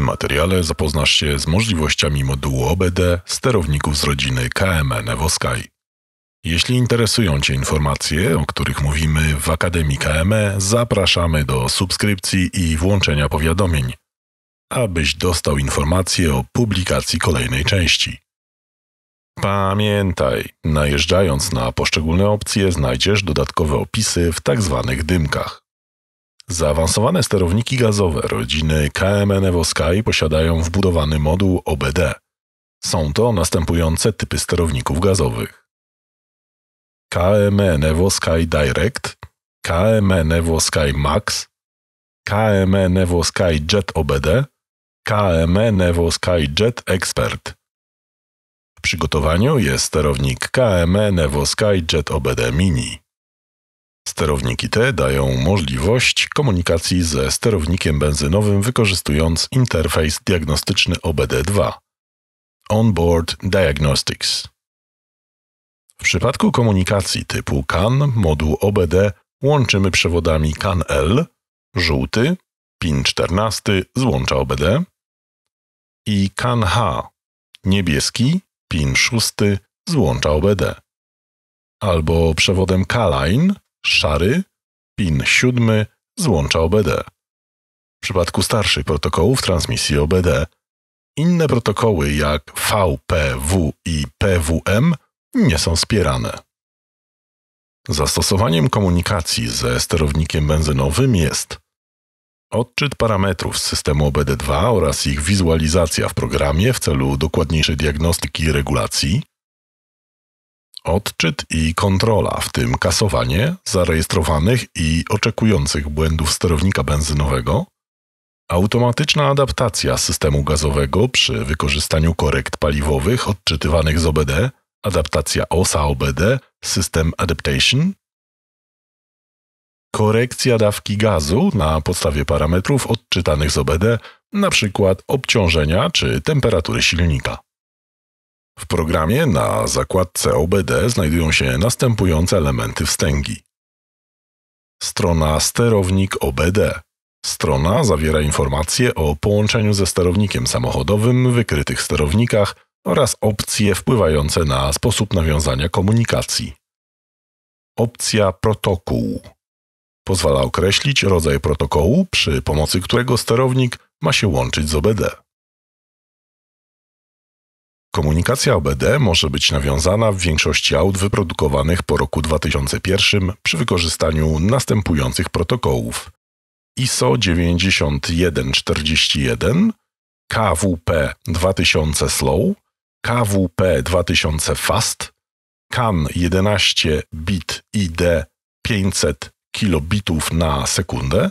tym materiale zapoznasz się z możliwościami modułu OBD sterowników z rodziny KMN Evosky. Jeśli interesują Cię informacje, o których mówimy w Akademii KME, zapraszamy do subskrypcji i włączenia powiadomień, abyś dostał informacje o publikacji kolejnej części. Pamiętaj, najeżdżając na poszczególne opcje znajdziesz dodatkowe opisy w tzw. Tak dymkach. Zaawansowane sterowniki gazowe rodziny KMN Evo Sky posiadają wbudowany moduł OBD. Są to następujące typy sterowników gazowych. KMN Evo Sky Direct, KMN Evo Sky Max, KMN Evo Sky Jet OBD, KMN Evo Sky Jet Expert. W przygotowaniu jest sterownik KMN Evo Sky Jet OBD Mini. Sterowniki te dają możliwość komunikacji ze sterownikiem benzynowym wykorzystując interfejs diagnostyczny OBD2 Onboard Diagnostics. W przypadku komunikacji typu CAN moduł OBD łączymy przewodami CAN-L, żółty, pin 14 złącza OBD i CAN-H, niebieski, pin 6 złącza OBD. Albo przewodem CALINE, szary, pin 7 złącza OBD. W przypadku starszych protokołów transmisji OBD inne protokoły jak VPW i PWM nie są wspierane. Zastosowaniem komunikacji ze sterownikiem benzynowym jest odczyt parametrów z systemu OBD2 oraz ich wizualizacja w programie w celu dokładniejszej diagnostyki i regulacji, Odczyt i kontrola, w tym kasowanie zarejestrowanych i oczekujących błędów sterownika benzynowego, automatyczna adaptacja systemu gazowego przy wykorzystaniu korekt paliwowych odczytywanych z OBD, adaptacja OSA OBD, System Adaptation, korekcja dawki gazu na podstawie parametrów odczytanych z OBD, np. obciążenia czy temperatury silnika. W programie na zakładce OBD znajdują się następujące elementy wstęgi. Strona sterownik OBD. Strona zawiera informacje o połączeniu ze sterownikiem samochodowym, wykrytych sterownikach oraz opcje wpływające na sposób nawiązania komunikacji. Opcja protokół pozwala określić rodzaj protokołu, przy pomocy którego sterownik ma się łączyć z OBD. Komunikacja OBD może być nawiązana w większości aut wyprodukowanych po roku 2001 przy wykorzystaniu następujących protokołów ISO 9141, KWP 2000 Slow, KWP 2000 Fast, CAN 11 bit ID 500 kilobitów na sekundę,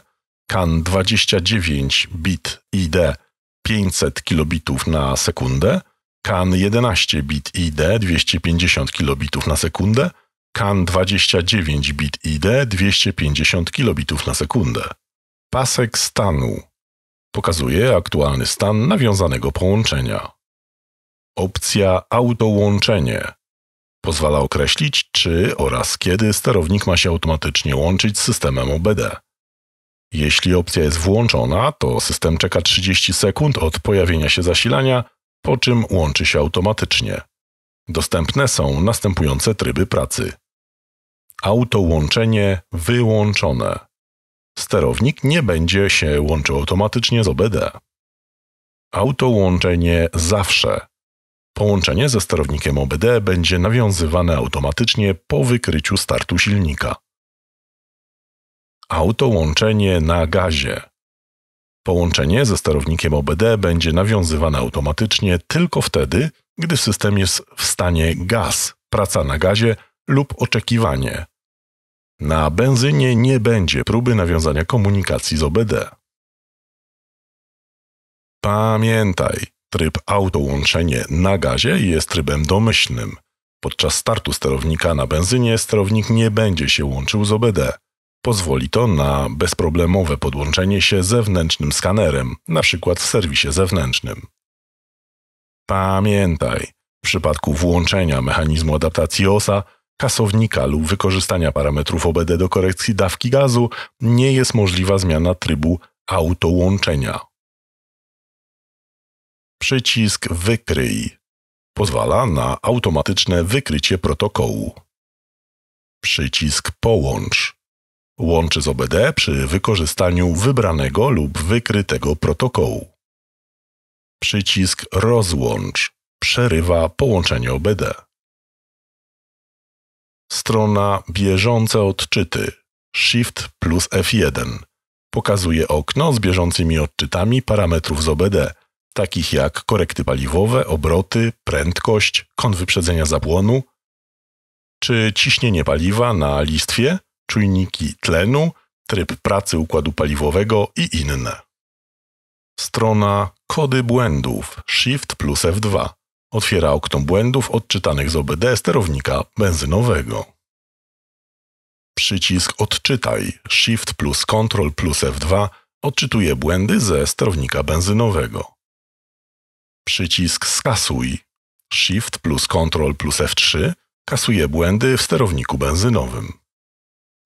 CAN 29 bit ID 500 kilobitów na sekundę, CAN 11 bit ID 250 kilobitów na sekundę, CAN 29 bit ID 250 kilobitów na sekundę. Pasek stanu pokazuje aktualny stan nawiązanego połączenia. Opcja autołączenie pozwala określić, czy oraz kiedy sterownik ma się automatycznie łączyć z systemem OBD. Jeśli opcja jest włączona, to system czeka 30 sekund od pojawienia się zasilania po czym łączy się automatycznie. Dostępne są następujące tryby pracy. Autołączenie wyłączone. Sterownik nie będzie się łączył automatycznie z OBD. Autołączenie zawsze. Połączenie ze sterownikiem OBD będzie nawiązywane automatycznie po wykryciu startu silnika. Autołączenie na gazie. Połączenie ze sterownikiem OBD będzie nawiązywane automatycznie tylko wtedy, gdy system jest w stanie gaz, praca na gazie lub oczekiwanie. Na benzynie nie będzie próby nawiązania komunikacji z OBD. Pamiętaj, tryb autołączenie na gazie jest trybem domyślnym. Podczas startu sterownika na benzynie sterownik nie będzie się łączył z OBD. Pozwoli to na bezproblemowe podłączenie się zewnętrznym skanerem, np. w serwisie zewnętrznym. Pamiętaj, w przypadku włączenia mechanizmu adaptacji OSA, kasownika lub wykorzystania parametrów OBD do korekcji dawki gazu nie jest możliwa zmiana trybu autołączenia. Przycisk Wykryj pozwala na automatyczne wykrycie protokołu. Przycisk Połącz łączy z OBD przy wykorzystaniu wybranego lub wykrytego protokołu. Przycisk Rozłącz przerywa połączenie OBD. Strona Bieżące odczyty Shift plus F1 pokazuje okno z bieżącymi odczytami parametrów z OBD, takich jak korekty paliwowe, obroty, prędkość, kąt wyprzedzenia zabłonu, czy ciśnienie paliwa na listwie czujniki tlenu, tryb pracy układu paliwowego i inne. Strona Kody błędów Shift plus F2 otwiera okno błędów odczytanych z OBD sterownika benzynowego. Przycisk Odczytaj Shift plus Ctrl plus F2 odczytuje błędy ze sterownika benzynowego. Przycisk Skasuj Shift plus Ctrl plus F3 kasuje błędy w sterowniku benzynowym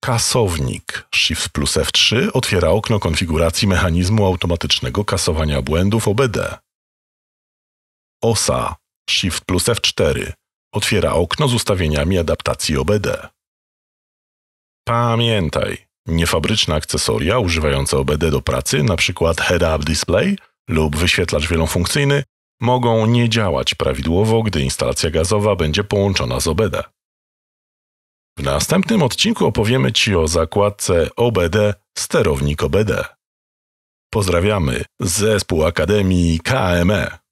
kasownik. Shift plus F3 otwiera okno konfiguracji mechanizmu automatycznego kasowania błędów OBD. OSA Shift plus F4 otwiera okno z ustawieniami adaptacji OBD. Pamiętaj, niefabryczne akcesoria używające OBD do pracy, np. head-up display lub wyświetlacz wielofunkcyjny, mogą nie działać prawidłowo, gdy instalacja gazowa będzie połączona z OBD. W następnym odcinku opowiemy Ci o zakładce OBD Sterownik OBD. Pozdrawiamy zespół Akademii KME.